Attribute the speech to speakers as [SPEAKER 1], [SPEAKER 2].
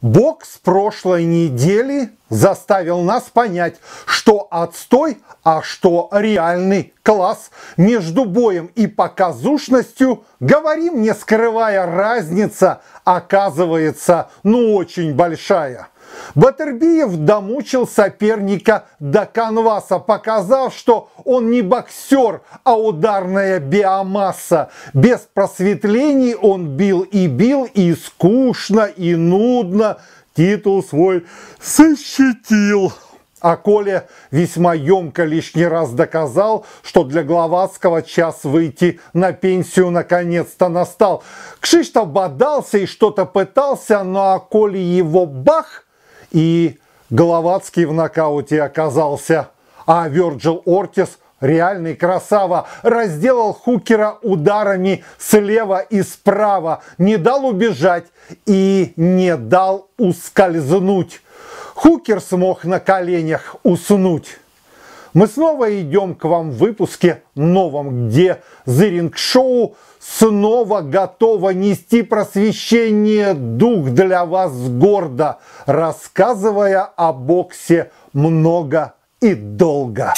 [SPEAKER 1] Бог с прошлой недели заставил нас понять, что отстой, а что реальный класс между боем и показушностью, говорим не скрывая, разница оказывается ну очень большая. Батербиев домучил соперника до канваса, показав, что он не боксер, а ударная биомасса. Без просветлений он бил и бил, и скучно, и нудно. Титул свой защитил. А Коля весьма емко лишний раз доказал, что для Гловацкого час выйти на пенсию наконец-то настал. Кшиштов бодался и что-то пытался, но а Коля его бах – и Головацкий в нокауте оказался, а Верджил Ортис реальный красава, разделал Хукера ударами слева и справа, не дал убежать и не дал ускользнуть. Хукер смог на коленях уснуть. Мы снова идем к вам в выпуске новом, где Зыринг Шоу снова готова нести просвещение дух для вас гордо, рассказывая о боксе много и долго.